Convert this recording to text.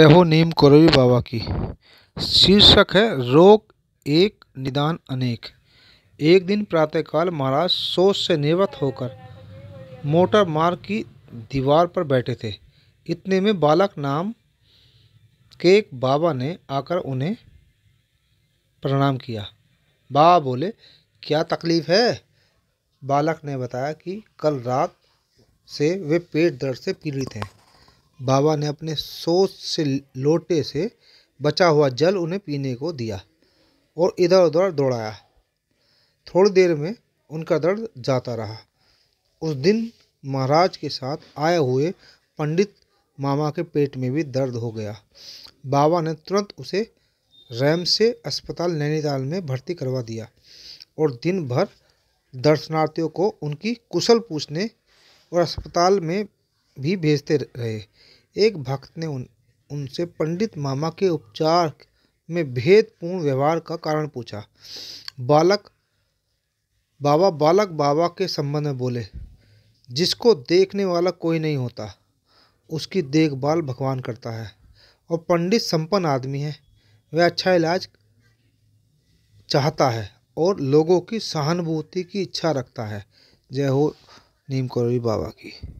कहो नीम करोई बाबा की शीर्षक है रोग एक निदान अनेक एक दिन प्रातःकाल महाराज सोच से निवृत्त होकर मोटर मार्ग की दीवार पर बैठे थे इतने में बालक नाम के एक बाबा ने आकर उन्हें प्रणाम किया बाबा बोले क्या तकलीफ़ है बालक ने बताया कि कल रात से वे पेट दर्द से पीड़ित हैं बाबा ने अपने सोच से लोटे से बचा हुआ जल उन्हें पीने को दिया और इधर उधर दौड़ाया थोड़ी देर में उनका दर्द जाता रहा उस दिन महाराज के साथ आए हुए पंडित मामा के पेट में भी दर्द हो गया बाबा ने तुरंत उसे रैम से अस्पताल नैनीताल में भर्ती करवा दिया और दिन भर दर्शनार्थियों को उनकी कुशल पूछने और अस्पताल में भी भेजते रहे एक भक्त ने उन उनसे पंडित मामा के उपचार में भेदपूर्ण व्यवहार का कारण पूछा बालक बाबा बालक बाबा के संबंध में बोले जिसको देखने वाला कोई नहीं होता उसकी देखभाल भगवान करता है और पंडित संपन्न आदमी है वह अच्छा इलाज चाहता है और लोगों की सहानुभूति की इच्छा रखता है जय हो नीम करोरी बाबा की